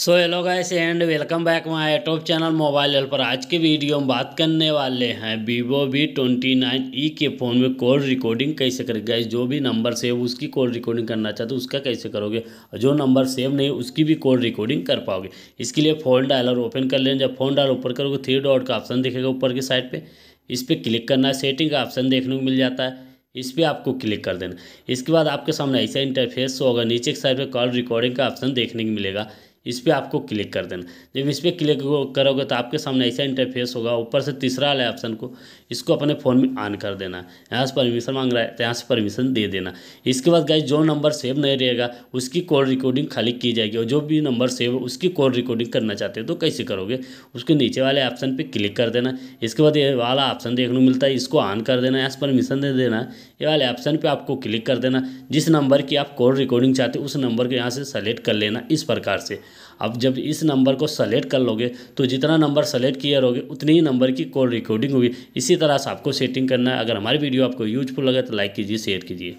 so hello guys and welcome back my YouTube channel mobile help पर आज के video में बात करने वाले हैं Vivo V twenty nine E के फ़ोन में कॉल रिकॉर्डिंग कैसे करें गाइस जो भी नंबर सेव उसकी कॉल रिकॉर्डिंग करना चाहते हो उसका कैसे करोगे और जो नंबर सेव नहीं उसकी भी कॉल रिकॉर्डिंग कर पाओगे इसके लिए फ़ोन डायलर ओपन कर लें जब फ़ोन डायलर ऊपर करोगे थ्री डॉट का ऑप्शन देखेगा ऊपर की साइड पर इस पर क्लिक करना है सेटिंग का ऑप्शन देखने को मिल जाता है इस पर आपको क्लिक कर देना इसके बाद आपके सामने ऐसा इंटरफेस होगा नीचे की साइड पर कॉल रिकॉर्डिंग का ऑप्शन देखने को मिलेगा इस पर आपको क्लिक कर देना जब इस पर क्लिक करोगे तो आपके सामने ऐसा इंटरफेस होगा ऊपर से तीसरा वाला ऑप्शन को इसको अपने फ़ोन में ऑन कर देना यहाँ से परमिशन मांग रहा है तो यहाँ से परमिशन दे देना इसके बाद गाइज जो नंबर सेव नहीं रहेगा उसकी कॉल रिकॉर्डिंग खाली की जाएगी और जो भी नंबर सेव उसकी कॉल रिकॉर्डिंग करना चाहते हो तो कैसे करोगे उसके नीचे वाले ऑप्शन पर क्लिक कर देना इसके बाद ये वाला ऑप्शन देखने को मिलता है इसको ऑन कर देना यहाँ से परमिशन दे देना ये वाले ऑप्शन पर आपको क्लिक कर देना जिस नंबर की आप कॉल रिकॉर्डिंग चाहते हो उस नंबर को यहाँ से सेलेक्ट कर लेना इस प्रकार से अब जब इस नंबर को सेलेक्ट कर लोगे तो जितना नंबर सेलेक्ट किया रहोगे उतनी ही नंबर की कॉल रिकॉर्डिंग होगी इसी तरह से आपको सेटिंग करना है अगर हमारी वीडियो आपको यूजफुल लगे तो लाइक कीजिए शेयर कीजिए